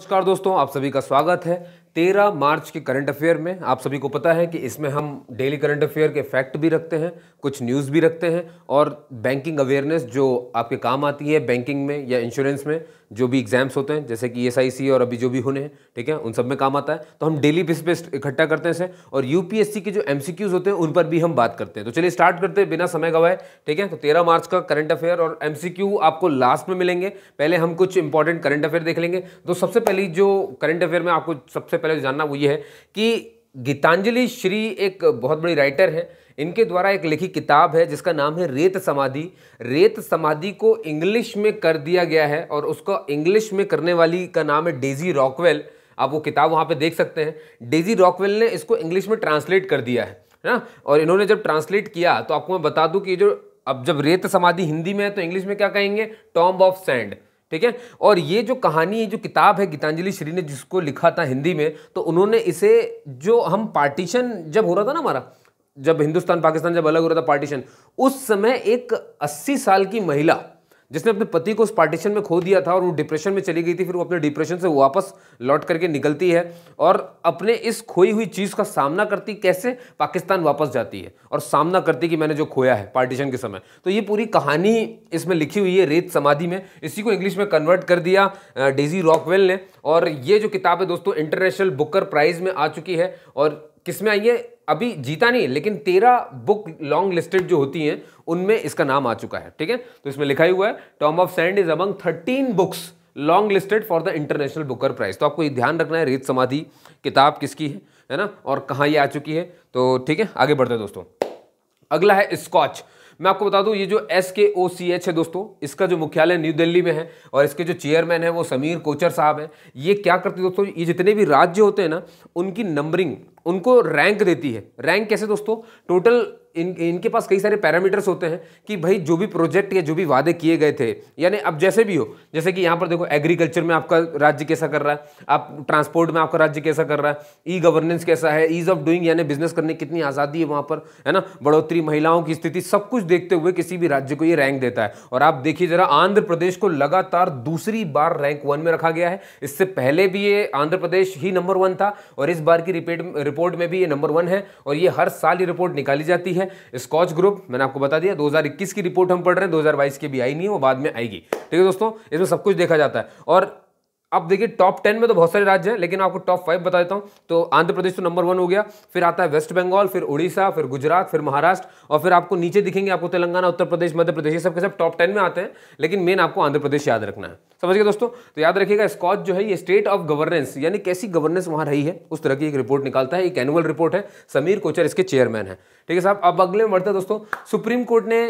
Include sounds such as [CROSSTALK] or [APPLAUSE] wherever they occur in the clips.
नमस्कार दोस्तों आप सभी का स्वागत है 13 मार्च के करंट अफेयर में आप सभी को पता है कि इसमें हम डेली करंट अफेयर के फैक्ट भी रखते हैं कुछ न्यूज़ भी रखते हैं और बैंकिंग अवेयरनेस जो आपके काम आती है बैंकिंग में या इंश्योरेंस में जो भी एग्जाम्स होते हैं जैसे कि एस और अभी जो भी होने हैं ठीक है उन सब में काम आता है तो हम डेली बेस पे इकट्ठा करते हैं इसे और यूपीएससी के जो एम होते हैं उन पर भी हम बात करते हैं तो चलिए स्टार्ट करते हैं बिना समय गवाए ठीक है तो तेरह मार्च का करंट अफेयर और एम आपको लास्ट में मिलेंगे पहले हम कुछ इंपॉर्टेंट करंट अफेयर देख लेंगे तो सबसे पहले जो करंट अफेयर में आपको सबसे पहले जानना वो ये है कि गीतांजलि श्री एक बहुत बड़ी राइटर है इनके द्वारा एक लिखी किताब है जिसका नाम है रेत समाधि रेत समाधि को इंग्लिश में कर दिया गया है और उसको इंग्लिश में करने वाली का नाम है डेजी रॉकवेल आप वो किताब वहाँ पे देख सकते हैं डेजी रॉकवेल ने इसको इंग्लिश में ट्रांसलेट कर दिया है ना और इन्होंने जब ट्रांसलेट किया तो आपको मैं बता दूँ कि जो अब जब रेत समाधि हिंदी में है तो इंग्लिश में क्या कहेंगे टॉम्ब ऑफ सैंड ठीक है और ये जो कहानी है जो किताब है गीतांजलि श्री ने जिसको लिखा था हिंदी में तो उन्होंने इसे जो हम पार्टीशन जब हो रहा था ना हमारा जब हिंदुस्तान पाकिस्तान जब अलग हो रहा था पार्टीशन उस समय एक 80 साल की महिला जिसने अपने पति को उस पार्टीशन में खो दिया था और वो डिप्रेशन में चली गई थी फिर वो अपने डिप्रेशन से वापस लौट करके निकलती है और अपने इस खोई हुई चीज़ का सामना करती कैसे पाकिस्तान वापस जाती है और सामना करती कि मैंने जो खोया है पार्टीशन के समय तो ये पूरी कहानी इसमें लिखी हुई है रेत समाधि में इसी को इंग्लिश में कन्वर्ट कर दिया डेजी रॉकवेल ने और ये जो किताब है दोस्तों इंटरनेशनल बुकर प्राइज़ में आ चुकी है और किस में आई है अभी जीता नहीं लेकिन तेरह बुक लॉन्ग लिस्टेड जो होती हैं उनमें इसका नाम आ चुका है ठीक है तो इसमें लिखा ही हुआ है tomb of sand is among thirteen books long listed for the international Booker prize तो आपको ये ध्यान रखना है रेत समाधि किताब किसकी है है ना और कहाँ ये आ चुकी है तो ठीक है आगे बढ़ते हैं दोस्तों अगला है स्कॉच मैं आपको बता दूं ये जो एस के ओ सी एच है दोस्तों इसका जो मुख्यालय न्यू दिल्ली में है और इसके जो चेयरमैन है वो समीर कोचर साहब हैं ये क्या करते हैं दोस्तों ये जितने भी राज्य होते हैं ना उनकी नंबरिंग उनको रैंक देती है रैंक कैसे दोस्तों टोटल इन इनके पास कई सारे पैरामीटर्स होते हैं कि भाई जो भी प्रोजेक्ट या जो भी वादे किए गए थे यानी अब जैसे भी हो जैसे कि यहाँ पर देखो एग्रीकल्चर में आपका राज्य कैसा कर रहा है आप ट्रांसपोर्ट में आपका राज्य कैसा कर रहा है ई गवर्नेंस कैसा है ईज ऑफ डूइंग यानी बिजनेस करने की कितनी आज़ादी है वहाँ पर है ना बढ़ोतरी महिलाओं की स्थिति सब कुछ देखते हुए किसी भी राज्य को ये रैंक देता है और आप देखिए जरा आंध्र प्रदेश को लगातार दूसरी बार रैंक वन में रखा गया है इससे पहले भी ये आंध्र प्रदेश ही नंबर वन था और इस बार की रिपीट रिपोर्ट में भी ये नंबर वन है और ये हर साल ये रिपोर्ट निकाली जाती है स्कॉच ग्रुप मैंने आपको बता दिया 2021 की रिपोर्ट हम पढ़ रहे हैं 2022 की भी आई नहीं है वो बाद में आएगी ठीक है दोस्तों इसमें सब कुछ देखा जाता है और अब देखिए टॉप टेन में तो बहुत सारे राज्य हैं लेकिन आपको टॉप फाइव बता देता हूँ तो आंध्र प्रदेश तो नंबर वन हो गया फिर आता है वेस्ट बंगाल फिर उड़ीसा फिर गुजरात फिर महाराष्ट्र और फिर आपको नीचे दिखेंगे आपको तेलंगाना उत्तर प्रदेश मध्य प्रदेश ये सब के सब टॉप टेन में आते हैं लेकिन मेन आपको आंध्र प्रदेश याद रखना है समझ गए दोस्तों तो याद रखिएगा स्कॉच जो है ये स्टेट ऑफ गवर्नेंस यानी कैसी गवर्नेंस वहाँ रही है उस तरह की एक रिपोर्ट निकालता है एक एनुअल रिपोर्ट है समीर कोचर इसके चेयरमैन है ठीक है साहब अब अगले में बढ़ते हैं दोस्तों सुप्रीम कोर्ट ने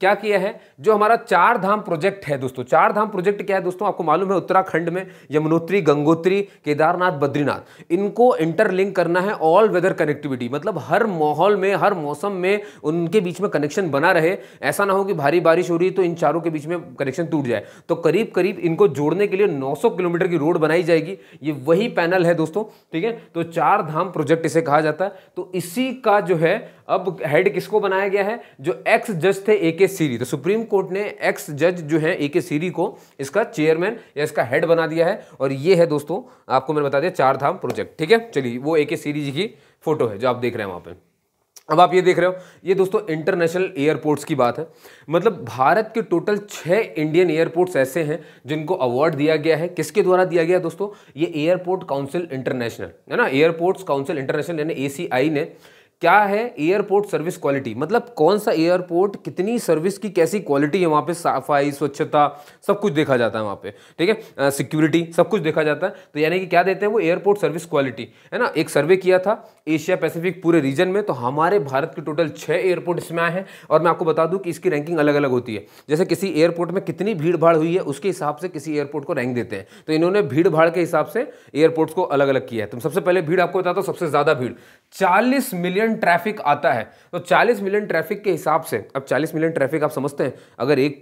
क्या किया है जो हमारा चार धाम प्रोजेक्ट है दोस्तों चार धाम प्रोजेक्ट क्या है दोस्तों आपको मालूम है उत्तराखंड में यमुनोत्री गंगोत्री केदारनाथ बद्रीनाथ इनको इंटरलिंक करना है ऑल वेदर कनेक्टिविटी मतलब हर माहौल में हर मौसम में उनके बीच में कनेक्शन बना रहे ऐसा ना हो कि भारी बारिश हो रही तो इन चारों के बीच में कनेक्शन टूट जाए तो करीब करीब इनको जोड़ने के लिए नौ किलोमीटर की रोड बनाई जाएगी ये वही पैनल है दोस्तों ठीक है तो चार धाम प्रोजेक्ट इसे कहा जाता है तो इसी का जो है अब हेड किसको बनाया गया है जो एक्स जज थे ए के सीरी तो सुप्रीम कोर्ट ने एक्स जज जो है ए के सीरी को इसका चेयरमैन या इसका हेड बना दिया है और ये है दोस्तों आपको मैंने बता दिया चार धाम प्रोजेक्ट ठीक है चलिए वो ए के सीरी जी की फोटो है जो आप देख रहे हैं वहाँ पर अब आप ये देख रहे हो ये दोस्तों इंटरनेशनल एयरपोर्ट्स की बात है मतलब भारत के टोटल छः इंडियन एयरपोर्ट्स ऐसे हैं जिनको अवार्ड दिया गया है किसके द्वारा दिया गया दोस्तों ये एयरपोर्ट काउंसिल इंटरनेशनल है ना एयरपोर्ट्स काउंसिल इंटरनेशनल यानी एसीआई ने क्या है एयरपोर्ट सर्विस क्वालिटी मतलब कौन सा एयरपोर्ट कितनी सर्विस की कैसी क्वालिटी है वहाँ पे सफाई स्वच्छता सब कुछ देखा जाता है वहाँ पे ठीक है सिक्योरिटी सब कुछ देखा जाता है तो यानी कि क्या देते हैं वो एयरपोर्ट सर्विस क्वालिटी है ना एक सर्वे किया था एशिया पैसिफिक पूरे रीजन में तो हमारे भारत के टोटल छः एयरपोर्ट इसमें आए हैं और मैं आपको बता दूँ कि इसकी रैंकिंग अलग अलग होती है जैसे किसी एयरपोर्ट में कितनी भीड़ भाड़ हुई है उसके हिसाब से किसी एयरपोर्ट को रैंक देते हैं तो इन्होंने भीड़ भाड़ के हिसाब से एयरपोर्ट्स को अलग अलग किया है तो सबसे पहले भीड़ आपको बता दो सबसे ज़्यादा भीड़ चालीस मिलियन मिलियन ट्रैफिक आता है तो 40 मिलियन ट्रैफिक के हिसाब से अब 40 मिलियन ट्रैफिक आप समझते हैं अगर एक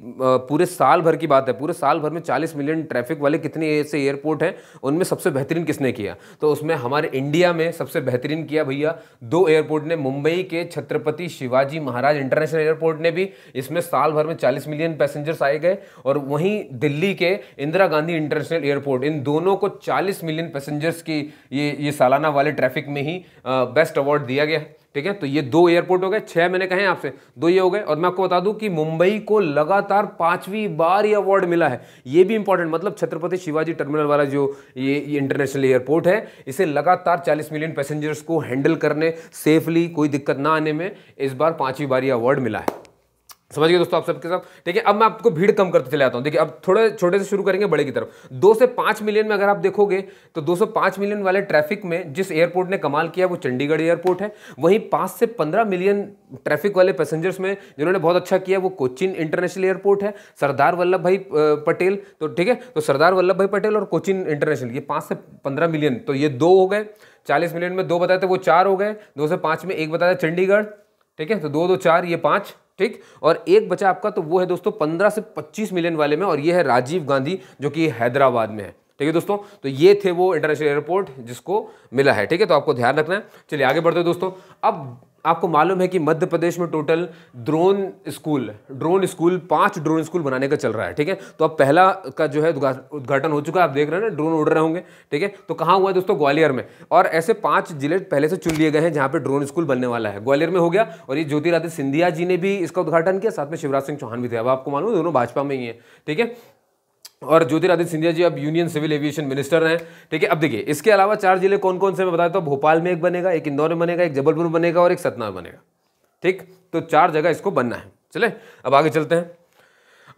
पूरे साल भर की बात है पूरे साल भर में 40 मिलियन ट्रैफिक वाले कितने ऐसे एयरपोर्ट हैं उनमें सबसे बेहतरीन किसने किया तो उसमें हमारे इंडिया में सबसे बेहतरीन किया भैया दो एयरपोर्ट ने मुंबई के छत्रपति शिवाजी महाराज इंटरनेशनल एयरपोर्ट ने भी इसमें साल भर में चालीस मिलियन पैसेंजर्स आए गए और वहीं दिल्ली के इंदिरा गांधी इंटरनेशनल एयरपोर्ट इन दोनों को चालीस मिलियन पैसेंजर्स की ये ये सालाना वाले ट्रैफिक में ही बेस्ट अवार्ड दिया गया ठीक है तो ये दो एयरपोर्ट हो गए छह मैंने कहे आपसे दो ये हो गए और मैं आपको बता दूं कि मुंबई को लगातार पांचवी बार ये अवार्ड मिला है ये भी इंपॉर्टेंट मतलब छत्रपति शिवाजी टर्मिनल वाला जो ये, ये इंटरनेशनल एयरपोर्ट है इसे लगातार 40 मिलियन पैसेंजर्स को हैंडल करने सेफली कोई दिक्कत ना आने में इस बार पांचवी बार ये अवार्ड मिला है समझ गए दोस्तों आप सबके साथ ठीक है अब मैं आपको भीड़ कम करते चले आता हूँ देखिए अब थोड़े छोटे से शुरू करेंगे बड़े की तरफ दो से पाँच मिलियन में अगर आप देखोगे तो दो से पाँच मिलियन वाले ट्रैफिक में जिस एयरपोर्ट ने कमाल किया वो चंडीगढ़ एयरपोर्ट है वहीं पाँच से पंद्रह मिलियन ट्रैफिक वाले पैसेंजर्स में जिन्होंने बहुत अच्छा किया वो कोचिन इंटरनेशनल एयरपोर्ट है सरदार वल्लभ भाई पटेल तो ठीक है तो सरदार वल्लभ भाई पटेल और कोचिन इंटरनेशनल ये पाँच से पंद्रह मिलियन तो ये दो हो गए चालीस मिलियन में दो बताए थे वो चार हो गए दो से पाँच में एक बताया चंडीगढ़ ठीक है तो दो दो चार ये पाँच ठीक और एक बचा आपका तो वो है दोस्तों पंद्रह से पच्चीस मिलियन वाले में और ये है राजीव गांधी जो कि हैदराबाद में है ठीक है दोस्तों तो ये थे वो इंटरनेशनल एयरपोर्ट जिसको मिला है ठीक है तो आपको ध्यान रखना है चलिए आगे बढ़ते हैं दोस्तों अब आपको मालूम है कि मध्य प्रदेश में total drone school drone school पांच ड्रोन स्कूल बनाने का चल रहा है ठीक है तो अब पहला का जो है उद्घाटन हो चुका है आप देख रहे हैं ड्रोन उड़ रहे होंगे ठीक है तो कहाँ हुआ है दोस्तों ग्वालियर में और ऐसे पांच जिले पहले से चुन लिए गए हैं जहाँ पर ड्रोन स्कूल बनने वाला है ग्वालियर में हो गया और ये ज्योतिरादित्य सिंधिया जी ने भी इसका उद्घाटन किया साथ में शिवराज सिंह चौहान भी थे अब आपको मालूम दोनों भाजपा में ही है ठीक है और ज्योतिरादित्य सिंधिया जी अब यूनियन सिविल एविएशन मिनिस्टर हैं ठीक है अब देखिए इसके अलावा चार जिले कौन कौन से मैं बताता तो भोपाल में एक बनेगा एक इंदौर में बनेगा एक जबलपुर में बनेगा और एक सतना में बनेगा ठीक तो चार जगह इसको बनना है चले अब आगे चलते हैं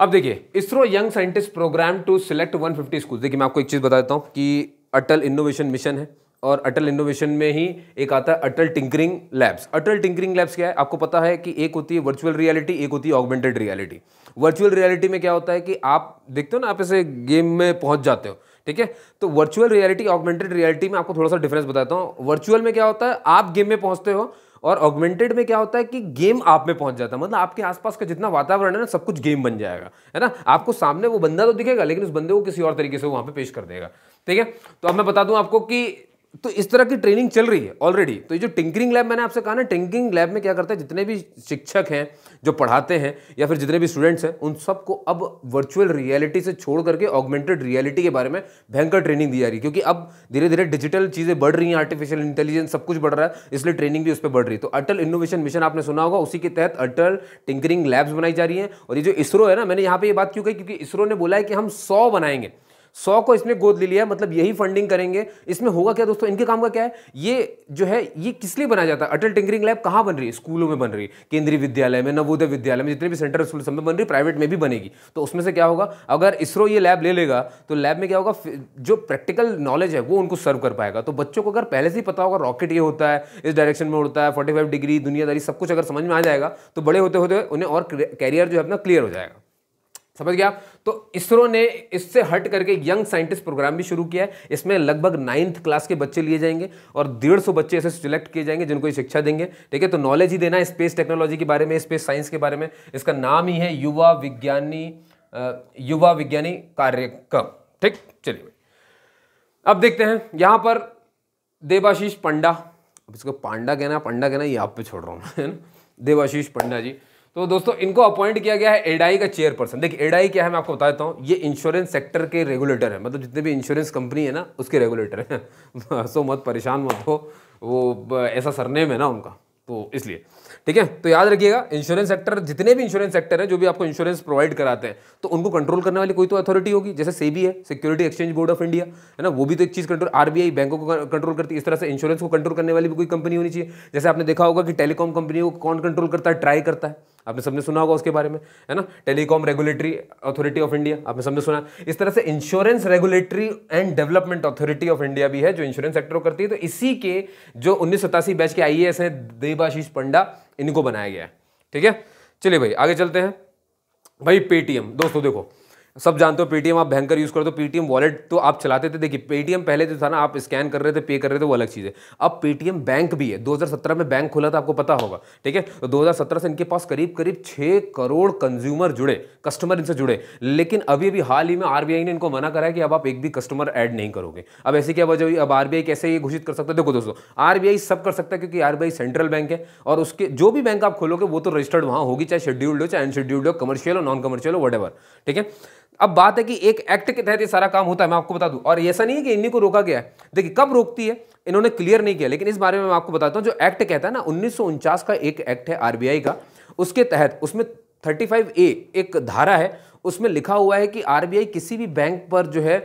अब देखिए ISRO young scientist programme to select one school देखिए मैं आपको एक चीज़ बता देता हूँ कि अटल इनोवेशन मिशन है और अटल इनोवेशन में ही एक आता है Atal tinkering labs Atal tinkering labs क्या है आपको पता है कि एक होती है वर्चुअल रियलिटी एक होती है ऑगमेंटेड रियलिटी वर्चुअल रियलिटी में क्या होता है कि आप देखते हो ना आप ऐसे गेम में पहुंच जाते हो ठीक है तो वर्चुअल रियलिटी ऑगमेंटेड रियलिटी में आपको थोड़ा सा डिफरेंस बताता हूँ वर्चुअल में क्या होता है आप गेम में पहुंचते हो और ऑगमेंटेड में क्या होता है कि गेम आप में पहुंच जाता है मतलब आपके आसपास का जितना वातावरण है ना सब कुछ गेम बन जाएगा है ना आपको सामने वो बंदा तो दिखेगा लेकिन उस बंदे को किसी और तरीके से वहां पे पेश कर देगा ठीक है तो अब मैं बता दूं आपको कि तो इस तरह की ट्रेनिंग चल रही है ऑलरेडी तो ये जो टिंकरिंग लैब मैंने आपसे कहा ना टिंकरिंग लैब में क्या करता है जितने भी शिक्षक हैं जो पढ़ाते हैं या फिर जितने भी स्टूडेंट्स हैं उन सबको अब वर्चुअल रियलिटी से छोड़ करके ऑगमेंटेड रियलिटी के बारे में भयंकर ट्रेनिंग दी जा रही है क्योंकि अब धीरे धीरे डिजिटल चीज़ें बढ़ रही हैं आर्टिफिशियल इंटेलिजेंस सब कुछ बढ़ रहा है इसलिए ट्रेनिंग भी उस पर बढ़ रही है तो अटल इनोवेशन मिशन आपने सुना होगा उसी के तहत अटल टिंकरिंग लैब्स बनाई जा रही हैं और ये जो इसरो है ना मैंने यहाँ पर ये बात क्यों कही क्योंकि इसरो ने बोला है कि हम सौ बनाएंगे सौ को इसने गोद ले लिया है मतलब यही फंडिंग करेंगे इसमें होगा क्या दोस्तों इनके काम का क्या है ये जो है ये किस लिए बनाया जाता है अटल टिंकरिंग लैब कहाँ बन रही है स्कूलों में बन रही है केंद्रीय विद्यालय में नवोदय विद्यालय में जितने भी सेंटर स्कूल सब में बन रही है प्राइवेट में भी बनेगी तो उसमें से क्या होगा अगर इसरो ये लैब ले लेगा तो लैब में क्या होगा जो प्रैक्टिकल नॉलेज है वो उनको सर्व कर पाएगा तो बच्चों को अगर पहले से ही पता होगा रॉकेट ये होता है इस डायरेक्शन में उड़ता है फोर्टी डिग्री दुनियादारी सब कुछ अगर समझ में आ जाएगा तो बड़े होते होते उन्हें और कैरियर जो है अपना क्लियर हो जाएगा समझ गया तो इसरो ने इससे हट करके यंग साइंटिस्ट प्रोग्राम भी शुरू किया है इसमें लगभग नाइन्थ क्लास के बच्चे लिए जाएंगे और डेढ़ सौ बच्चे ऐसे सिलेक्ट किए जाएंगे जिनको ये शिक्षा देंगे ठीक है तो नॉलेज ही देना है स्पेस टेक्नोलॉजी के बारे में स्पेस साइंस के बारे में इसका नाम ही है युवा विज्ञानी युवा विज्ञानी कार्यक्रम ठीक चलिए अब देखते हैं यहाँ पर देवाशीष पंडा अब इसको पांडा कहना पांडा कहना ये आप पे छोड़ रहा हूँ देवाशीष पंडा जी तो दोस्तों इनको अपॉइंट किया गया है एडाई का चेयरपर्सन देखिए एडाई क्या है मैं आपको बता देता हूँ ये इंश्योरेंस सेक्टर के रेगुलेटर है मतलब जितने भी इंश्योरेंस कंपनी है ना उसके रेगुलेटर हैं [LAUGHS] सो मत परेशान मत हो वो ऐसा सरनेम है ना उनका तो इसलिए ठीक है तो याद रखिएगा इंश्योरेंस सेक्टर जितने भी इंश्योरेंस सेक्टर है जो भी आपको इंश्योरेंस प्रोवाइड कराते हैं तो उनको कंट्रोल करने वाली कोई तो अथॉरिटी होगी जैसे सेबी है security exchange board of India है ना वो भी तो एक चीज़ कंट्रोल आरबीआई बैंकों को कंट्रोल करती है इस तरह से इंश्योरेंस को कंट्रोल करने वाली भी कोई कंपनी होनी चाहिए जैसे आपने देखा होगा कि टेलीकॉम कंपनी को कौन कंट्रोल करता है ट्राई करता है आपने सबने सुना होगा उसके बारे में है ना telecom regulatory authority of India आपने सबने सुना इस तरह से insurance regulatory and development authority of India भी है जो इंश्योरेंस सेक्टर करती है तो इसी के जो उन्नीस बैच के आई हैं देवाशीष पंडा इनको बनाया गया है ठीक है चलिए भाई आगे चलते हैं भाई पेटीएम दोस्तों देखो सब जानते हो पेटीएम आप भयंकर यूज़ करते हो पेटीएम वॉलेट तो आप चलाते थे देखिए पेटीएम पहले जो था ना आप स्कैन कर रहे थे पे कर रहे थे वो अलग चीज़ है अब पेटीएम बैंक भी है 2017 में बैंक खुला था आपको पता होगा ठीक है तो 2017 से इनके पास करीब करीब छः करोड़ कंज्यूमर जुड़े कस्टमर इनसे जुड़े लेकिन अभी अभी हाल ही में आर ने इनको मना करा है कि अब आप एक भी कस्टमर ऐड नहीं करोगे अब ऐसी क्या वजह हुई अब आर कैसे ये घोषित कर सकता है देखो दोस्तों आर सब कर सकता है क्योंकि आर सेंट्रल बैंक है और उसके जो भी बैंक आप खोलोगे वो तो रजिस्टर्ड वहाँ होगी चाहे शेड्यूल्ड हो चाहे अनशेड्यूल्ड हो कमर्शियल हो नॉन कमर्शियल हो वट ठीक है अब बात है कि एक एक्ट के तहत ये सारा काम होता है मैं आपको बता दूं और ऐसा नहीं है कि इन्हीं को रोका गया है देखिए कब रोकती है इन्होंने क्लियर नहीं किया लेकिन इस बारे में मैं आपको बताता हूं जो एक्ट कहता है ना उन्नीस का एक एक्ट है आरबीआई का उसके तहत उसमें थर्टी ए एक धारा है उसमें लिखा हुआ है कि आरबीआई किसी भी बैंक पर जो है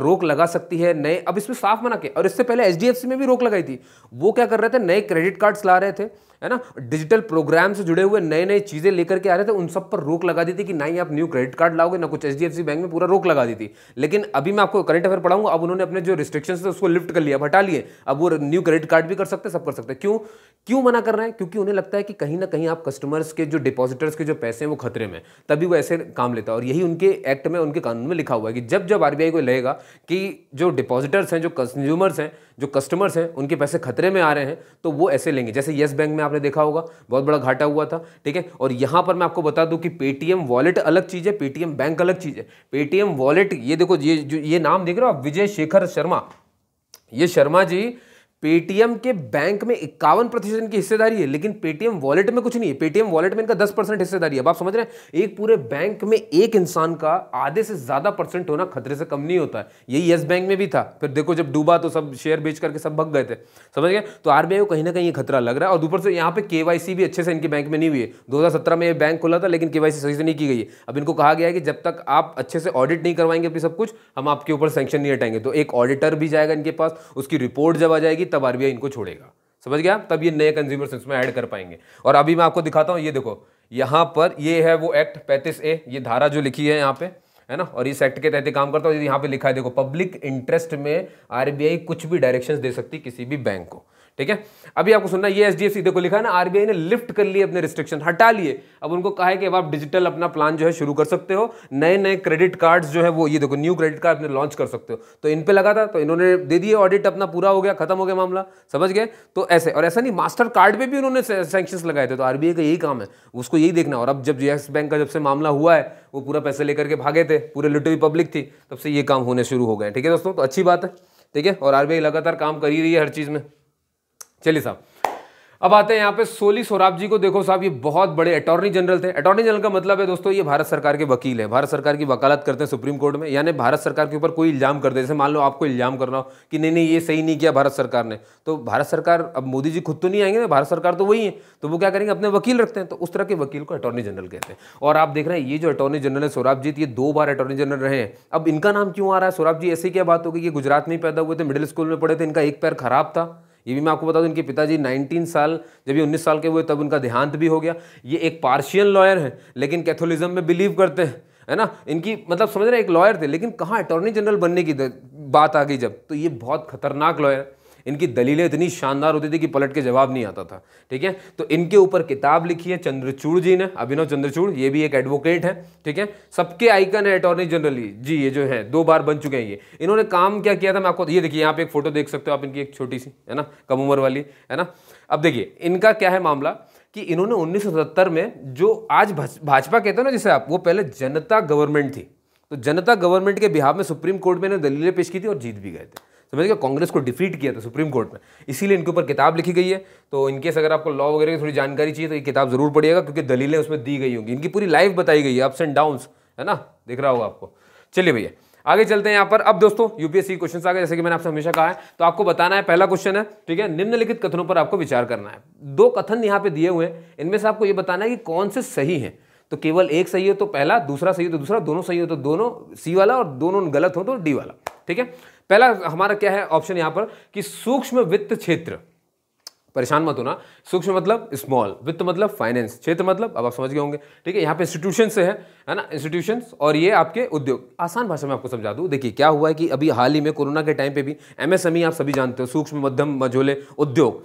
रोक लगा सकती है नए अब इसमें साफ मना के और इससे पहले एच में भी रोक लगाई थी वो क्या कर रहे थे नए क्रेडिट कार्ड्स ला रहे थे है ना डिजिटल प्रोग्राम से जुड़े हुए नए नए चीज़ें लेकर के आ रहे थे उन सब पर रोक लगा दी थी कि ना ही आप न्यू क्रेडिट कार्ड लाओगे ना कुछ एच बैंक में पूरा रोक लगा दी थी लेकिन अभी मैं आपको करंट अफेयर पढ़ाऊंगा अब उन्होंने अपने जो रिस्ट्रिक्शन थे उसको लिफ्ट कर लिया हटा लिए अब वो न्यू क्रेडिट कार्ड भी कर सकते सब कर सकते क्यों क्यों मना कर रहे हैं क्योंकि उन्हें लगता है कि कहीं ना कहीं आप कस्टमर्स के जो डिपॉजिटर्स के जो पैसे हैं वो खतरे में तभी वो ऐसे काम लेता है और यही उनके एक्ट में उनके कानून में लिखा हुआ है कि जब जब आरबीआई को लगेगा कि जो डिपॉजिटर्स हैं जो कंज्यूमर्स हैं जो कस्टमर्स हैं उनके पैसे खतरे में आ रहे हैं तो वो ऐसे लेंगे जैसे येस बैंक में आपने देखा होगा बहुत बड़ा घाटा हुआ था ठीक है और यहाँ पर मैं आपको बता दूँ कि पेटीएम वॉलेट अलग चीज़ है पेटीएम बैंक अलग चीज़ है पेटीएम वॉलेट ये देखो ये जो ये नाम देख रहे हो आप विजय शेखर शर्मा ये शर्मा जी पेटीएम के बैंक में इक्यावन प्रतिशत इनकी हिस्सेदारी है लेकिन पेटीएम वॉलेट में कुछ नहीं है पेटीएम वॉलेट में इनका दस परसेंट हिस्सेदारी है अब आप समझ रहे हैं एक पूरे बैंक में एक इंसान का आधे से ज्यादा परसेंट होना खतरे से कम नहीं होता है यही यस बैंक में भी था फिर देखो जब डूबा तो सब शेयर बेच करके सब भग गए थे समझ गए तो आरबीआई को कहीं ना कहीं ये खतरा लग रहा है और ऊपर से यहाँ पे केवाईसी भी अच्छे से इनके बैंक में नहीं हुई है दो में ये बैंक खुला था लेकिन केवाईसी सही से नहीं की गई है अब इनको कहा गया है कि जब तक आप अच्छे से ऑडिट नहीं करवाएंगे अपनी सब कुछ हम आपके ऊपर सेंक्शन नहीं हटाएंगे तो एक ऑडिटर भी जाएगा इनके पास उसकी रिपोर्ट जब आ जाएगी आएगी तब आर इनको छोड़ेगा समझ गया तब ये नए कंज्यूमर इसमें ऐड कर पाएंगे और अभी मैं आपको दिखाता हूँ ये देखो यहाँ पर ये है वो एक्ट पैंतीस ए ये धारा जो लिखी है यहाँ पे है ना और इस एक्ट के तहत काम करता हूँ यहाँ पे लिखा है देखो पब्लिक इंटरेस्ट में आरबीआई कुछ भी डायरेक्शंस दे सकती किसी भी बैंक को ठीक है अभी आपको सुनना ये एचडीएफसी देखो लिखा है ना आरबीआई ने लिफ्ट कर लिए अपने रिस्ट्रिक्शन हटा लिए अब उनको कहा है कि अब आप डिजिटल अपना प्लान जो है शुरू कर सकते हो नए नए क्रेडिट कार्ड्स जो है वो ये देखो न्यू क्रेडिट कार्ड अपने लॉन्च कर सकते हो तो इन पे लगा था तो इन्होंने दे दिए ऑडिट अपना पूरा हो गया खत्म हो गया मामला समझ गए तो ऐसे और ऐसा नहीं मास्टर कार्ड पर भी उन्होंने सैक्शन लगाए थे तो आरबीआई का यही काम है उसको यही देखना और अब जब येस बैंक का जब से मामला हुआ है वो पूरा पैसे लेकर के भागे थे पूरे लुटी हुई पब्लिक थी तब से ये काम होने शुरू हो गए ठीक है दोस्तों तो अच्छी बात है ठीक है और आरबीआई लगातार काम कर ही रही है हर चीज़ में चलिए साहब अब आते हैं यहाँ पे सोली सोराब जी को देखो साहब ये बहुत बड़े अटॉर्नी जनरल थे अटॉर्नी जनरल का मतलब है दोस्तों ये भारत सरकार के वकील है भारत सरकार की वकालत करते हैं सुप्रीम कोर्ट में यानी भारत सरकार के ऊपर कोई इल्जाम कर दे जैसे मान लो आपको इल्जाम करना हो कि नहीं नहीं ये सही नहीं किया भारत सरकार ने तो भारत सरकार अब मोदी जी खुद तो नहीं आएंगे ना भारत सरकार तो वही है तो वो क्या करेंगे अपने वकील रखते हैं तो उस तरह के वकील को अटॉर्नी जनरल कहते हैं और आप देख रहे हैं ये जो अटॉर्नी जनरल है सौराब जी तो ये दो बार अटॉर्नी जनरल रहे हैं अब इनका नाम क्यों आ रहा है सौराब जी ऐसी क्या बात होगी ये गुजरात में पैदा हुए थे मिडिल स्कूल में पढ़े थे इनका एक पैर खराब था ये भी मैं आपको बता दूं इनके पिताजी 19 साल जब ये 19 साल के हुए तब उनका देहांत भी हो गया ये एक पार्शियल लॉयर है लेकिन कैथोलिज्म में बिलीव करते हैं है ना इनकी मतलब समझ रहे एक लॉयर थे लेकिन कहाँ अटॉर्नी जनरल बनने की बात आ गई जब तो ये बहुत खतरनाक लॉयर है इनकी दलीलें इतनी शानदार होती थी कि पलट के जवाब नहीं आता था ठीक है तो इनके ऊपर किताब लिखी है चंद्रचूड़ जी ने अभिनव चंद्रचूड़ ये भी एक एडवोकेट है ठीक है सबके आइकन है अटॉर्नी जनरली जी ये जो है दो बार बन चुके हैं ये इन्होंने काम क्या किया था मैं आपको ये देखिए यहाँ पे एक फोटो देख सकते हो आप इनकी एक छोटी सी है ना कम उम्र वाली है ना अब देखिए इनका क्या है मामला कि इन्होंने उन्नीस में जो आज भाजपा कहते हैं ना जैसे आप वो पहले जनता गवर्नमेंट थी तो जनता गवर्नमेंट के बिहार में सुप्रीम कोर्ट में दलीलें पेश की थी और जीत भी गए थे समझ तो गया कांग्रेस को डिफीट किया था सुप्रीम कोर्ट में इसीलिए इनके ऊपर किताब लिखी गई है तो इनकेस अगर आपको लॉ वगैरह की थोड़ी जानकारी चाहिए तो ये किताब जरूर पढ़िएगा क्योंकि दलीलें उसमें दी गई होंगी इनकी पूरी लाइफ बताई गई है अप्स एंड डाउन्स है ना दिख रहा होगा आपको चलिए भैया आगे चलते हैं यहाँ पर अब दोस्तों यूपीएससी क्वेश्चन आ गए जैसे कि मैंने आपसे हमेशा कहा है तो आपको बताना है पहला क्वेश्चन है ठीक है निम्नलिखित कथनों पर आपको विचार करना है दो कथन यहाँ पे दिए हुए हैं इनमें से आपको ये बताना है कि कौन से सही हैं तो केवल एक सही हो तो पहला दूसरा सही हो तो दूसरा दोनों सही हो तो दोनों सी वाला और दोनों गलत हो तो डी वाला ठीक है पहला हमारा क्या है ऑप्शन यहां पर कि सूक्ष्म वित्त क्षेत्र परेशान मत होना सूक्ष्म मतलब स्मॉल वित्त मतलब फाइनेंस क्षेत्र मतलब अब आप समझ गए होंगे ठीक है यहाँ पे इंस्टीट्यूशन से है है ना इंस्टीट्यूशन और ये आपके उद्योग आसान भाषा में आपको समझा दूँ देखिए क्या हुआ है कि अभी हाल ही में कोरोना के टाइम पे भी एमएसएमई e आप सभी जानते हो सूक्ष्म मध्यम मझोले उद्योग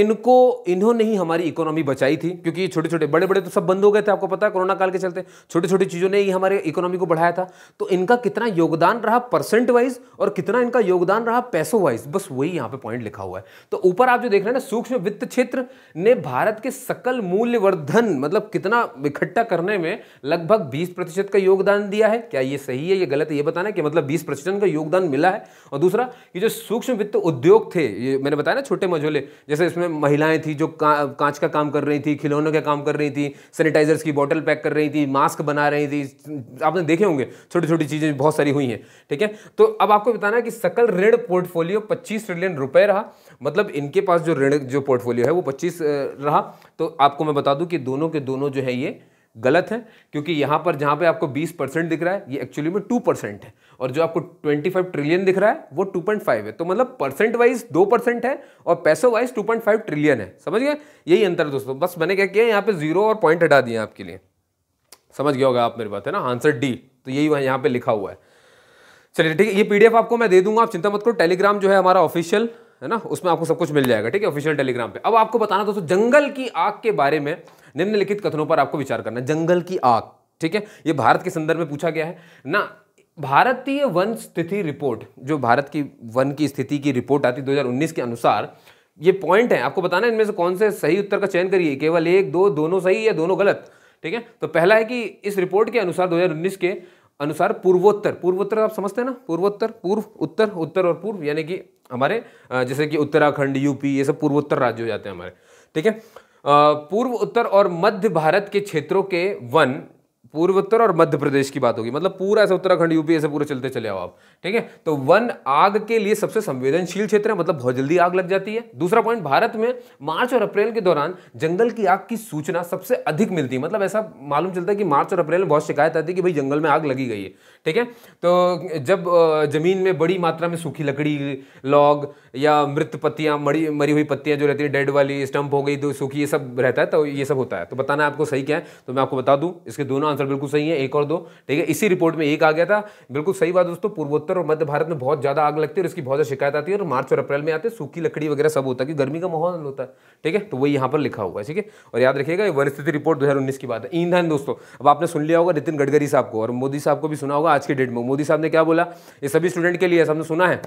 इनको इन्होंने ही हमारी इकोनॉमी बचाई थी क्योंकि छोटे छोटे बड़े बड़े तो सब बंद हो गए थे आपको पता है कोरोना काल के चलते छोटे छोटे चीज़ों ने ही हमारे इकोनॉमी को बढ़ाया था तो इनका कितना योगदान रहा परसेंट वाइज और कितना इनका योगदान रहा पैसों वाइज बस वही यहाँ पे पॉइंट लिखा हुआ है तो ऊपर आप जो देख रहे हैं ना सूक्ष्म वित्त क्षेत्र ने भारत के सकल मूल्यवर्धन मतलब कितना इकट्ठा करने में लगभग बीस प्रतिशत का योगदान दिया है क्या ये सही है ये गलत है ये बताना कि मतलब बीस प्रतिशत का योगदान मिला है और दूसरा ये जो सूक्ष्म वित्त उद्योग थे ये मैंने बताया ना छोटे मझोले जैसे में महिलाएं थी जो का, कांच का काम कर रही थी खिलौनों का काम कर रही थी सैनिटाइजर्स की बोतल पैक कर रही थी मास्क बना रही थी आपने देखे होंगे छोटी छोटी चीज़ें बहुत सारी हुई हैं ठीक है तो अब आपको बताना है कि सकल ऋण पोर्टफोलियो पच्चीस ट्रिलियन रुपये रहा मतलब इनके पास जो ऋण जो पोर्टफोलियो है वो पच्चीस रहा तो आपको मैं बता दूँ कि दोनों के दोनों जो है ये गलत है क्योंकि यहाँ पर जहाँ पे आपको 20 परसेंट दिख रहा है ये एक्चुअली में 2 परसेंट है और जो आपको 25 ट्रिलियन दिख रहा है वो 2.5 है तो मतलब परसेंट वाइज दो परसेंट है और पैसो वाइज 2.5 ट्रिलियन है समझ गए यही अंतर है दोस्तों बस मैंने क्या किया यहाँ पे जीरो और पॉइंट हटा दिए आपके लिए समझ गया होगा आप मेरी बात है ना आंसर डी तो यही वहाँ यहाँ पे लिखा हुआ है चलिए ठीक है ये पीडीएफ आपको मैं दे दूंगा आप चिंता मत करो टेलीग्राम जो है हमारा ऑफिशियल है ना उसमें आपको सब कुछ मिल जाएगा ठीक है ऑफिशियल टेलीग्राम पे अब आपको बताना दोस्तों जंगल की आग के बारे में निम्नलिखित कथनों पर आपको विचार करना जंगल की आग ठीक है ये भारत के संदर्भ में पूछा गया है ना भारतीय वन स्थिति रिपोर्ट जो भारत की वन की स्थिति की रिपोर्ट आती 2019 के अनुसार ये पॉइंट है आपको बताना इनमें से कौन से सही उत्तर का चयन करिए केवल एक दो दोनों सही या दोनों गलत ठीक है तो पहला है कि इस रिपोर्ट के अनुसार 2019 के अनुसार पूर्वोत्तर पूर्वोत्तर आप समझते हैं ना पूर्वोत्तर पूर्व उत्तर उत्तर और पूर्व यानी कि हमारे जैसे कि उत्तराखंड यूपी ये सब पूर्वोत्तर राज्य हो जाते हैं हमारे ठीक है पूर्व उत्तर और मध्य भारत के क्षेत्रों के वन पूर्वोत्तर और मध्य प्रदेश की बात होगी मतलब पूरा ऐसा उत्तराखंड यूपी ऐसे पूरे चलते चले आओ आप ठीक है तो वन आग के लिए सबसे संवेदनशील क्षेत्र है मतलब बहुत जल्दी आग लग जाती है दूसरा पॉइंट भारत में मार्च और अप्रैल के दौरान जंगल की आग की सूचना सबसे अधिक मिलती है मतलब ऐसा मालूम चलता है कि मार्च और अप्रैल में बहुत शिकायत आती है कि भाई जंगल में आग लगी गई है ठीक है तो जब जमीन में बड़ी मात्रा में सूखी लकड़ी लॉग या मृत पत्तियाँ मरी मरी हुई पत्तियाँ जो रहती है डेड वाली स्टंप हो गई तो सूखी ये सब रहता है तो ये सब होता है तो बताना आपको सही क्या है तो मैं आपको बता दूँ इसके दोनों आंसर बिल्कुल सही है एक और दो ठीक है इसी रिपोर्ट में एक आ गया था बिल्कुल सही बात दोस्तों पूर्वोत्तर और मध्य भारत में बहुत ज्यादा आग लगती है और इसकी बहुत ज्यादा शिकायत आती है और मार्च और अप्रैल में आते हैं सूखी लकड़ी वगैरह सब होता है कि गर्मी का माहौल होता है ठीक है तो वही यहाँ पर लिखा हुआ है ठीक है और याद रखिएगा ये वनस्थिति रिपोर्ट दो की बात है ईंधन दोस्तों अब आपने सुन लिया होगा नितिन गडकरी साहब को और मोदी साहब को भी सुना होगा आज के डेट में मोदी साहब ने क्या बोला ये सभी स्टूडेंट के लिए हमने सुना है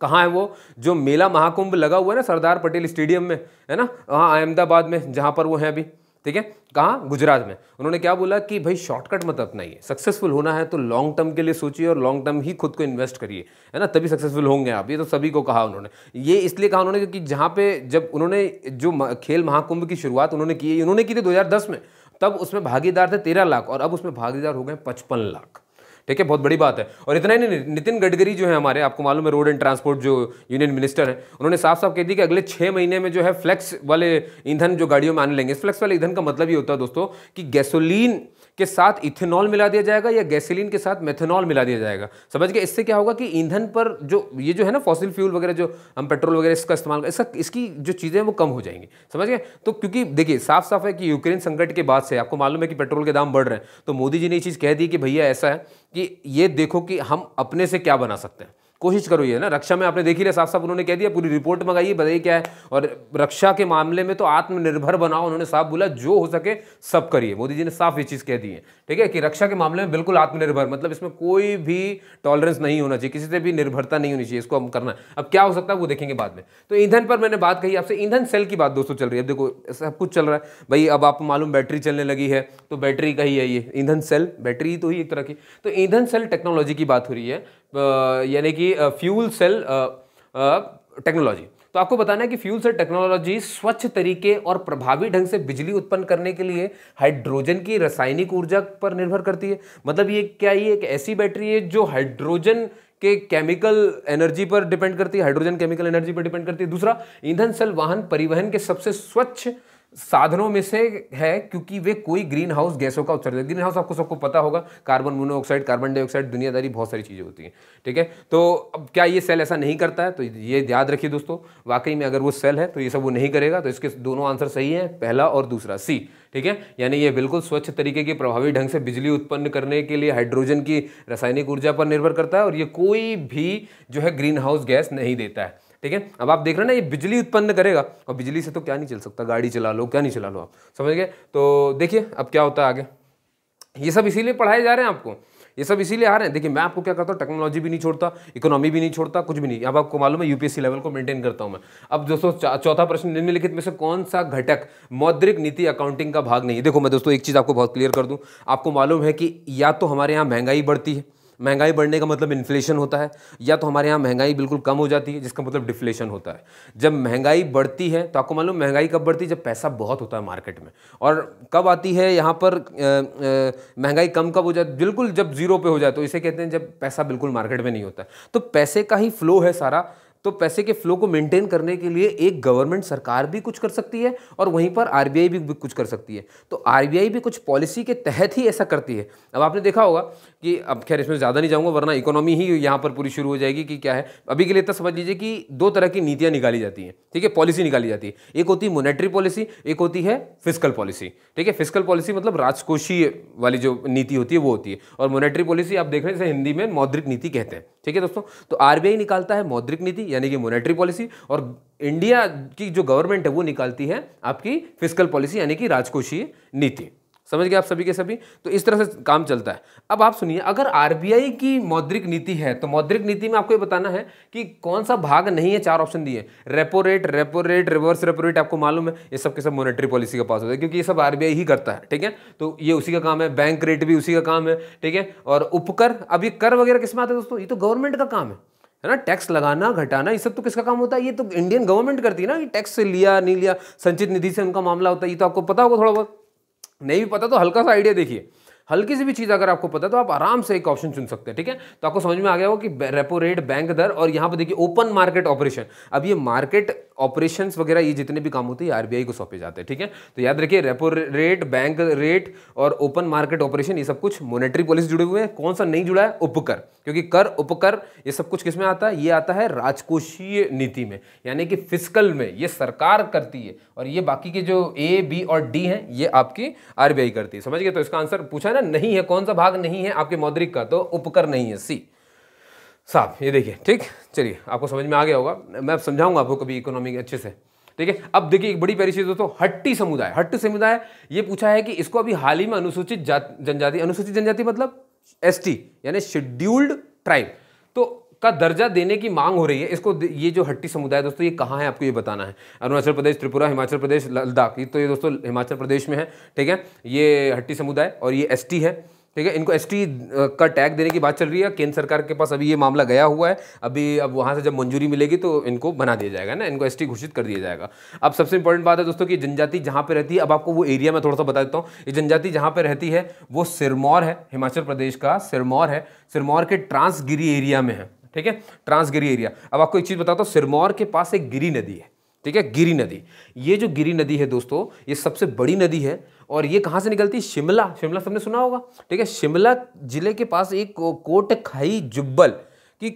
कहाँ है वो जो मेला महाकुंभ लगा हुआ है ना सरदार पटेल स्टेडियम में है ना वहाँ अहमदाबाद में जहाँ पर वो है अभी ठीक है कहाँ गुजरात में उन्होंने क्या बोला कि भाई शॉर्टकट मत अपनाइए सक्सेसफुल होना है तो लॉन्ग टर्म के लिए सोचिए और लॉन्ग टर्म ही खुद को इन्वेस्ट करिए है ना तभी सक्सेसफुल होंगे आप ये तो सभी को कहा उन्होंने ये इसलिए कहा उन्होंने क्योंकि जहाँ पे जब उन्होंने जो खेल महाकुंभ की शुरुआत उन्होंने की उन्होंने की थी दो में तब उसमें भागीदार थे तेरह लाख और अब उसमें भागीदार हो गए पचपन लाख ठीक है बहुत बड़ी बात है और इतना ही नहीं नितिन गडकरी जो है हमारे आपको मालूम है रोड एंड ट्रांसपोर्ट जो यूनियन मिनिस्टर है उन्होंने साफ साफ कह दी कि अगले छः महीने में जो है फ्लैक्स वाले ईंधन जो गाड़ियों में आने लेंगे फ्लैक्स वाले ईंधन का मतलब ये होता है दोस्तों कि गैसोलीन के साथ इथेनॉल मिला दिया जाएगा या गैसोलीन के साथ मेथेनॉल मिला दिया जाएगा समझ गए इससे क्या होगा कि ईंधन पर जो ये जो है ना फॉसिल फ्यूल वगैरह जो हम पेट्रोल वगैरह इसका इस्तेमाल इसका इसकी जो चीज़ें वो कम हो जाएंगी समझ गए तो क्योंकि देखिए साफ साफ है कि यूक्रेन संकट के बाद से आपको मालूम है कि पेट्रोल के दाम बढ़ रहे हैं तो मोदी जी ने ये चीज़ कह दी कि भैया ऐसा है कि ये देखो कि हम अपने से क्या बना सकते हैं कोशिश करो ये ना रक्षा में आपने देखी ही लिया साफ साफ उन्होंने कह दिया पूरी रिपोर्ट मंगाइए बताइए क्या है और रक्षा के मामले में तो आत्मनिर्भर बनाओ उन्होंने साफ बोला जो हो सके सब करिए मोदी जी ने साफ ये चीज़ कह दी है ठीक है कि रक्षा के मामले में बिल्कुल आत्मनिर्भर मतलब इसमें कोई भी टॉलरेंस नहीं होना चाहिए किसी से भी निर्भरता नहीं होनी चाहिए इसको हम करना है अब क्या हो सकता है वो देखेंगे बाद में तो ईंधन पर मैंने बात कही आपसे ईंधन सेल की बात दोस्तों चल रही है अब देखो सब कुछ चल रहा है भाई अब आपको मालूम बैटरी चलने लगी है तो बैटरी का ही है ये ईंधन सेल बैटरी तो ही एक तरह की तो ईंधन सेल टेक्नोलॉजी की बात हो रही है यानी कि फ्यूल सेल टेक्नोलॉजी तो आपको बताना है कि फ्यूल सेल टेक्नोलॉजी स्वच्छ तरीके और प्रभावी ढंग से बिजली उत्पन्न करने के लिए हाइड्रोजन की रासायनिक ऊर्जा पर निर्भर करती है मतलब ये क्या ये एक ऐसी बैटरी है जो हाइड्रोजन के केमिकल एनर्जी पर डिपेंड करती है हाइड्रोजन केमिकल एनर्जी पर डिपेंड करती है दूसरा ईंधन सेल वाहन परिवहन के सबसे स्वच्छ साधनों में से है क्योंकि वे कोई ग्रीन हाउस गैसों का उत्सर्जन ग्रीन हाउस आपको सबको पता होगा कार्बन मोनोऑक्साइड कार्बन डाइऑक्साइड दुनियादारी बहुत सारी चीज़ें होती हैं ठीक है तो अब क्या ये सेल ऐसा नहीं करता है तो ये याद रखिए दोस्तों वाकई में अगर वो सेल है तो ये सब वो नहीं करेगा तो इसके दोनों आंसर सही है पहला और दूसरा सी ठीक है यानी ये बिल्कुल स्वच्छ तरीके के प्रभावी ढंग से बिजली उत्पन्न करने के लिए हाइड्रोजन की रासायनिक ऊर्जा पर निर्भर करता है और ये कोई भी जो है ग्रीन हाउस गैस नहीं देता है ठीक है अब आप देख रहे हैं ना ये बिजली उत्पन्न करेगा और बिजली से तो क्या नहीं चल सकता गाड़ी चला लो क्या नहीं चला लो आप समझ गए तो देखिए अब क्या होता है आगे ये सब इसीलिए पढ़ाए जा रहे हैं आपको ये सब इसीलिए आ रहे हैं देखिए मैं आपको क्या करता हूँ टेक्नोलॉजी भी नहीं छोड़ता इकोनॉमी भी नहीं छोड़ता कुछ भी नहीं अब आपको मालूम है यूपीएससी लेवल को मेंटेन करता हूँ मैं अब दोस्तों चौथा प्रश्न निम्नलिखित में से कौन सा घटक मौद्रिक नीति अकाउंटिंग का भाग नहीं है देखो मैं दोस्तों एक चीज़ आपको बहुत क्लियर कर दूँ आपको मालूम है कि या तो हमारे यहाँ महंगाई बढ़ती है महंगाई बढ़ने का मतलब इन्फ्लेशन होता है या तो हमारे यहाँ महंगाई बिल्कुल कम हो जाती है जिसका मतलब डिफ्लेशन होता है जब महंगाई बढ़ती है तो आपको मालूम महंगाई कब बढ़ती है जब पैसा बहुत होता है मार्केट में और कब आती है यहाँ पर महंगाई कम कब हो जाती बिल्कुल जब जीरो पे हो जाए तो इसे कहते हैं जब पैसा बिल्कुल मार्केट में नहीं होता तो पैसे का ही फ्लो है सारा तो पैसे के फ्लो को मेंटेन करने के लिए एक गवर्नमेंट सरकार भी कुछ कर सकती है और वहीं पर आरबीआई भी, भी कुछ कर सकती है तो आरबीआई भी कुछ पॉलिसी के तहत ही ऐसा करती है अब आपने देखा होगा कि अब खैर इसमें ज़्यादा नहीं जाऊँगा वरना इकोनॉमी ही यहाँ पर पूरी शुरू हो जाएगी कि क्या है अभी के लिए इतना तो समझ लीजिए कि दो तरह की नीतियाँ निकाली जाती हैं ठीक है पॉलिसी निकाली जाती है एक होती है मोनेटरी पॉलिसी एक होती है फिजिकल पॉलिसी ठीक है फिजिकल पॉलिसी मतलब राजकोषीय वाली जो नीति होती है वो होती है और मोनेटरी पॉलिसी आप देख रहे हैं जैसे हिंदी में मौद्रिक नीति कहते हैं ठीक है दोस्तों तो आरबीआई निकालता है मौद्रिक नीति यानी कि मोनेटरी पॉलिसी और इंडिया की जो गवर्नमेंट है वो निकालती है आपकी फिजिकल पॉलिसी यानी कि राजकोषीय नीति समझ गए आप सभी के सभी तो इस तरह से काम चलता है अब आप सुनिए अगर आरबीआई की मौद्रिक नीति है तो मौद्रिक नीति में आपको ये बताना है कि कौन सा भाग नहीं है चार ऑप्शन दिए repo rate repo rate reverse repo rate आपको मालूम है ये सब के सब मॉनेटरी पॉलिसी का पास होता है क्योंकि ये सब आरबीआई ही करता है ठीक है तो ये उसी का काम है बैंक रेट भी उसी का काम है ठीक है और उपकर अब ये कर वगैरह किस में आता है दोस्तों ये तो गवर्नमेंट का काम है है ना टैक्स लगाना घटाना ये सब तो किसका काम होता है ये तो इंडियन गवर्नमेंट करती है ना कि टैक्स से लिया नहीं लिया संचित निधि से उनका मामला होता है ये तो आपको पता होगा थोड़ा बहुत नहीं भी पता तो हल्का सा आइडिया देखिए हल्की सी भी चीज़ अगर आपको पता है तो आप आराम से एक ऑप्शन चुन सकते हैं ठीक है तो आपको समझ में आ गया हो कि रेपो रेट बैंक दर और यहाँ पर देखिए ओपन मार्केट ऑपरेशन अब ये मार्केट ऑपरेशंस वगैरह ये जितने भी काम होते हैं आरबीआई को सौंपे जाते हैं ठीक है तो याद रखिए रेपो रेट बैंक रेट और ओपन मार्केट ऑपरेशन ये सब कुछ मोनिटरी पॉलिसी जुड़े हुए हैं कौन सा नहीं जुड़ा है उपकर क्योंकि कर उपकर ये सब कुछ किसमें आता है ये आता है राजकोषीय नीति में यानी कि फिजिकल में ये सरकार करती है और ये बाकी के जो ए बी और डी हैं ये आपकी आरबीआई करती है समझ गए तो इसका आंसर पूछा ना ना नहीं है कौन सा भाग नहीं है आपके मौद्रिक का तो उपकर नहीं है सी साफ ये देखिए ठीक चलिए आपको समझ में आ गया होगा मैं समझाऊंगा आपको कभी इकोनॉमी अच्छे से ठीक है अब देखिए एक बड़ी प्यारी चीज दोस्तों हट्टी समुदाय हट्टी समुदाय ये पूछा है कि इसको अभी हाल ही में अनुसूचित जनजाति अनुसूचित जनजाति मतलब एस यानी शेड्यूल्ड ट्राइब तो का दर्जा देने की मांग हो रही है इसको ये जो हट्टी समुदाय दोस्तों ये कहाँ है आपको ये बताना है अरुणाचल प्रदेश त्रिपुरा हिमाचल प्रदेश लद्दाख ये तो ये दोस्तों हिमाचल प्रदेश में है ठीक है ये हट्टी समुदाय और ये एस है ठीक है इनको एस का टैग देने की बात चल रही है केंद्र सरकार के पास अभी ये मामला गया हुआ है अभी अब वहाँ से जब मंजूरी मिलेगी तो इनको बना दिया जाएगा ना इनको एस घोषित कर दिया जाएगा अब सबसे इंपॉर्टेंट बात है दोस्तों कि जनजाति जहाँ पर रहती है अब आपको वो एरिया में थोड़ा सा बता देता हूँ ये जनजाति जहाँ पर रहती है वो सिरमौर है हिमाचल प्रदेश का सिरमौर है सिरमौर के ट्रांसगिरी एरिया में है ठीक है ट्रांसगिरी एरिया अब आपको एक चीज़ बताता तो हूँ सिरमौर के पास एक गिरी नदी है ठीक है गिरी नदी ये जो गिरी नदी है दोस्तों ये सबसे बड़ी नदी है और ये कहाँ से निकलती है शिमला शिमला सबने सुना होगा ठीक है शिमला जिले के पास एक कोट खाई जुब्बल की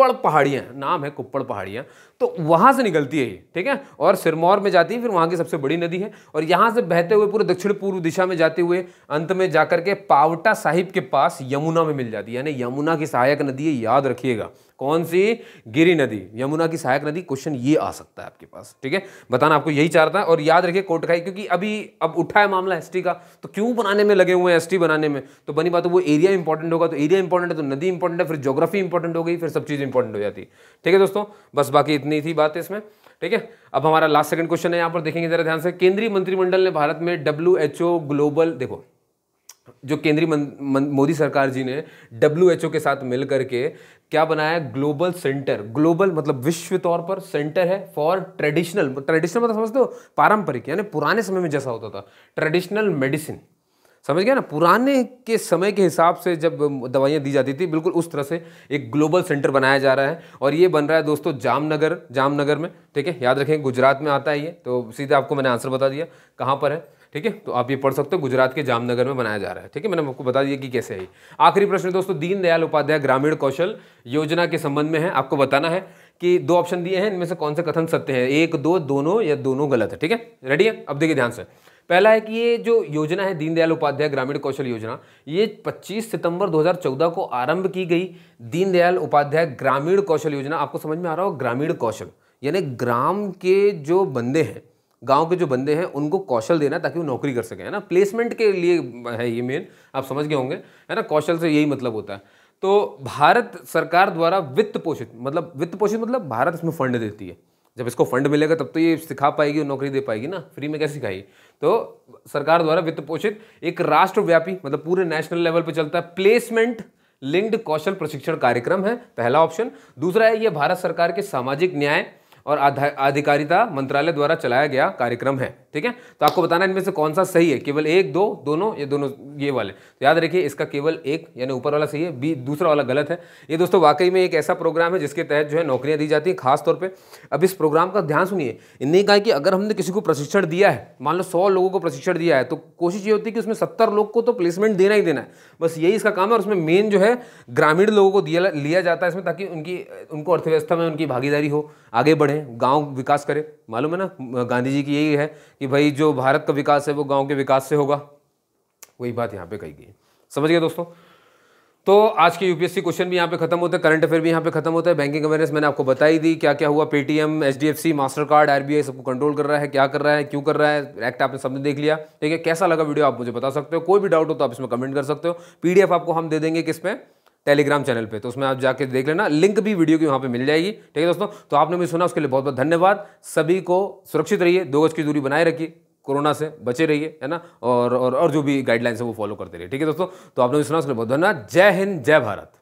कुप्पड़ पहाड़ियाँ नाम है कुप्पड़ पहाड़ियाँ तो वहाँ से निकलती है ये ठीक है और सिरमौर में जाती है फिर वहाँ की सबसे बड़ी नदी है और यहाँ से बहते हुए पूरे दक्षिण पूर्व दिशा में जाते हुए अंत में जाकर के पावटा साहिब के पास यमुना में मिल जाती है यानी यमुना की सहायक नदी है याद रखिएगा कौन सी गिरी नदी यमुना की सहायक नदी क्वेश्चन ये आ सकता है आपके पास ठीक है बताना आपको यही चाह रहा था और याद रखिए कोटखाई क्योंकि अभी अब उठा है मामला एसटी का तो क्यों बनाने में लगे हुए हैं एसटी बनाने में तो बनी बात वो एरिया इंपॉर्टेंट होगा तो एरिया इंपॉर्टेंट है तो नदी इंपॉर्टेंट है फिर जोग्राफी इंपॉर्टेंट हो गई फिर सब चीज़ें इंपॉर्टेंट हो जाती है ठीक है दोस्तों बस बाकी इतनी थी बात इसमें ठीक है अब हमारा लास्ट सेकंड क्वेश्चन है यहाँ पर देखेंगे जरा ध्यान से केंद्रीय मंत्रिमंडल ने भारत में डब्ल्यू ग्लोबल देखो जो केंद्रीय मोदी सरकार जी ने डब्ल्यू के साथ मिल करके क्या बनाया ग्लोबल सेंटर ग्लोबल मतलब विश्व तौर पर सेंटर है फॉर ट्रेडिशनल ट्रेडिशनल मतलब समझते हो पारंपरिक यानी पुराने समय में जैसा होता था ट्रेडिशनल मेडिसिन समझ गया ना पुराने के समय के हिसाब से जब दवाइयाँ दी जाती थी बिल्कुल उस तरह से एक ग्लोबल सेंटर बनाया जा रहा है और ये बन रहा है दोस्तों जामनगर जामनगर में ठीक है याद रखें गुजरात में आता है ये तो सीधे आपको मैंने आंसर बता दिया कहाँ पर है ठीक है तो आप ये पढ़ सकते हो गुजरात के जामनगर में बनाया जा रहा है ठीक है मैंने आपको बता दिया कि कैसे है आखिरी प्रश्न दोस्तों दीनदयाल उपाध्याय ग्रामीण कौशल योजना के संबंध में है आपको बताना है कि दो ऑप्शन दिए हैं इनमें से कौन से कथन सत्य है एक दो दोनों या दोनों गलत है ठीक है रेडी है अब देखिए ध्यान से पहला है कि ये जो योजना है दीनदयाल उपाध्याय ग्रामीण कौशल योजना ये 25 सितंबर 2014 को आरंभ की गई दीनदयाल उपाध्याय ग्रामीण कौशल योजना आपको समझ में आ रहा हो ग्रामीण कौशल यानी ग्राम के जो बंदे हैं गांव के जो बंदे हैं उनको कौशल देना ताकि वो नौकरी कर सकें है ना प्लेसमेंट के लिए है ये मेन आप समझ गए होंगे है ना कौशल से यही मतलब होता है तो भारत सरकार द्वारा वित्त पोषित मतलब वित्त पोषित मतलब भारत इसमें फंड देती है जब इसको फंड मिलेगा तब तो ये सिखा पाएगी और नौकरी दे पाएगी ना फ्री में कैसे सिखाई तो सरकार द्वारा वित्त पोषित एक राष्ट्रव्यापी मतलब पूरे नेशनल लेवल पर चलता है प्लेसमेंट लिंक्ड कौशल प्रशिक्षण कार्यक्रम है पहला ऑप्शन दूसरा है ये भारत सरकार के सामाजिक न्याय और आधिकारिता मंत्रालय द्वारा चलाया गया कार्यक्रम है ठीक है तो आपको बताना इनमें से कौन सा सही है केवल एक दो दोनों ये दोनों ये वाले तो याद रखिए इसका केवल एक यानी ऊपर वाला सही है बी दूसरा वाला गलत है ये दोस्तों वाकई में एक ऐसा प्रोग्राम है जिसके तहत जो है नौकरियां दी जाती हैं खासतौर पर अब इस प्रोग्राम का ध्यान सुनिए इनने कहा कि अगर हमने किसी को प्रशिक्षण दिया है मान लो सौ लोगों को प्रशिक्षण दिया है तो कोशिश ये होती है कि उसमें सत्तर लोग को तो प्लेसमेंट देना ही देना है बस यही इसका काम है और उसमें मेन जो है ग्रामीण लोगों को दिया लिया जाता है इसमें ताकि उनकी उनको अर्थव्यवस्था में उनकी भागीदारी हो आगे बढ़े बढ़े गांव विकास करे मालूम है ना गांधी जी की यही है कि भाई जो भारत का विकास है वो गांव के विकास से होगा वही बात यहाँ पे कही गई समझ गए दोस्तों तो आज के यूपीएससी क्वेश्चन भी यहाँ पे खत्म होते हैं करंट अफेयर भी यहाँ पे खत्म होता है बैंकिंग अवेयरनेस मैंने आपको बताई दी क्या क्या हुआ Paytm H D F C Mastercard R B I सबको कंट्रोल कर रहा है क्या कर रहा है क्यों कर रहा है एक्ट आपने सबने देख लिया ठीक है कैसा लगा वीडियो आप मुझे बता सकते हो कोई भी डाउट हो तो आप इसमें कमेंट कर सकते हो पीडीएफ आपको हम दे देंगे किस में टेलीग्राम चैनल पे तो उसमें आप जाके देख लेना लिंक भी वीडियो की वहाँ पे मिल जाएगी ठीक है दोस्तों तो आपने भी सुना उसके लिए बहुत बहुत धन्यवाद सभी को सुरक्षित रहिए दो गज की दूरी बनाए रखिए कोरोना से बचे रहिए है ना और और, और जो भी गाइडलाइंस है वो फॉलो करते रहिए ठीक है दोस्तों तो आपने भी सुना उसके लिए बहुत धन्यवाद जय हिंद जय भारत